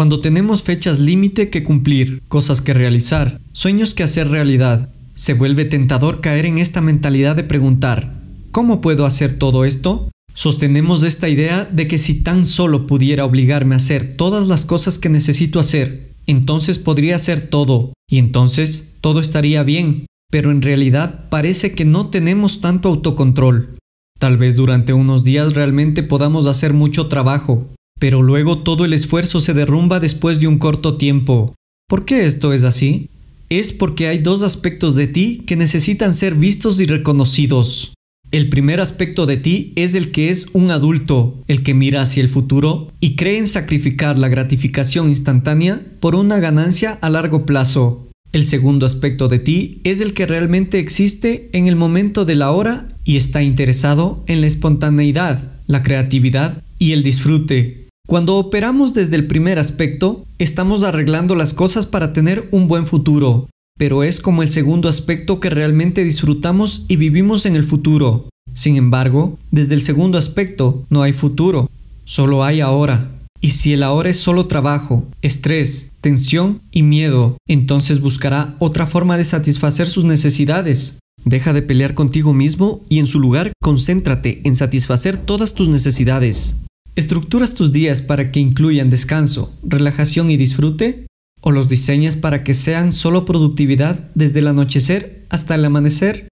cuando tenemos fechas límite que cumplir, cosas que realizar, sueños que hacer realidad, se vuelve tentador caer en esta mentalidad de preguntar, ¿cómo puedo hacer todo esto? Sostenemos esta idea de que si tan solo pudiera obligarme a hacer todas las cosas que necesito hacer, entonces podría hacer todo, y entonces todo estaría bien, pero en realidad parece que no tenemos tanto autocontrol. Tal vez durante unos días realmente podamos hacer mucho trabajo, pero luego todo el esfuerzo se derrumba después de un corto tiempo. ¿Por qué esto es así? Es porque hay dos aspectos de ti que necesitan ser vistos y reconocidos. El primer aspecto de ti es el que es un adulto, el que mira hacia el futuro y cree en sacrificar la gratificación instantánea por una ganancia a largo plazo. El segundo aspecto de ti es el que realmente existe en el momento de la hora y está interesado en la espontaneidad, la creatividad y el disfrute, cuando operamos desde el primer aspecto, estamos arreglando las cosas para tener un buen futuro, pero es como el segundo aspecto que realmente disfrutamos y vivimos en el futuro. Sin embargo, desde el segundo aspecto no hay futuro, solo hay ahora. Y si el ahora es solo trabajo, estrés, tensión y miedo, entonces buscará otra forma de satisfacer sus necesidades. Deja de pelear contigo mismo y en su lugar concéntrate en satisfacer todas tus necesidades. ¿Estructuras tus días para que incluyan descanso, relajación y disfrute? ¿O los diseñas para que sean solo productividad desde el anochecer hasta el amanecer?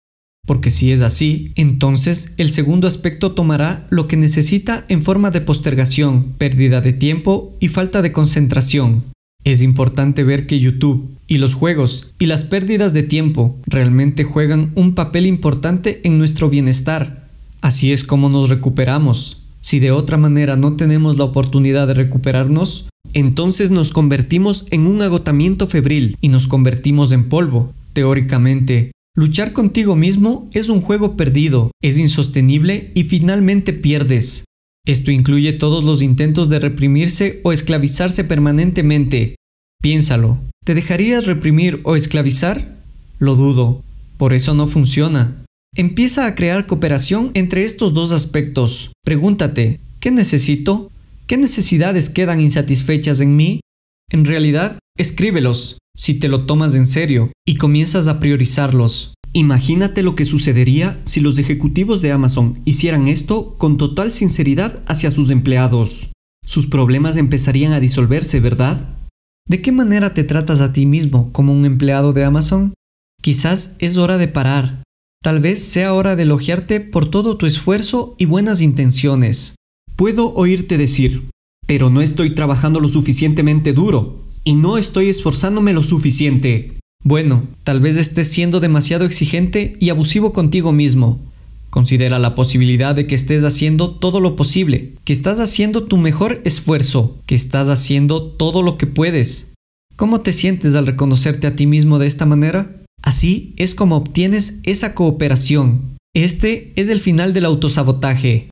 Porque si es así, entonces el segundo aspecto tomará lo que necesita en forma de postergación, pérdida de tiempo y falta de concentración. Es importante ver que YouTube y los juegos y las pérdidas de tiempo realmente juegan un papel importante en nuestro bienestar. Así es como nos recuperamos. Si de otra manera no tenemos la oportunidad de recuperarnos, entonces nos convertimos en un agotamiento febril y nos convertimos en polvo. Teóricamente, luchar contigo mismo es un juego perdido, es insostenible y finalmente pierdes. Esto incluye todos los intentos de reprimirse o esclavizarse permanentemente. Piénsalo, ¿te dejarías reprimir o esclavizar? Lo dudo, por eso no funciona. Empieza a crear cooperación entre estos dos aspectos. Pregúntate, ¿qué necesito? ¿Qué necesidades quedan insatisfechas en mí? En realidad, escríbelos, si te lo tomas en serio, y comienzas a priorizarlos. Imagínate lo que sucedería si los ejecutivos de Amazon hicieran esto con total sinceridad hacia sus empleados. Sus problemas empezarían a disolverse, ¿verdad? ¿De qué manera te tratas a ti mismo como un empleado de Amazon? Quizás es hora de parar, Tal vez sea hora de elogiarte por todo tu esfuerzo y buenas intenciones. Puedo oírte decir, pero no estoy trabajando lo suficientemente duro y no estoy esforzándome lo suficiente. Bueno, tal vez estés siendo demasiado exigente y abusivo contigo mismo. Considera la posibilidad de que estés haciendo todo lo posible, que estás haciendo tu mejor esfuerzo, que estás haciendo todo lo que puedes. ¿Cómo te sientes al reconocerte a ti mismo de esta manera? Así es como obtienes esa cooperación. Este es el final del autosabotaje.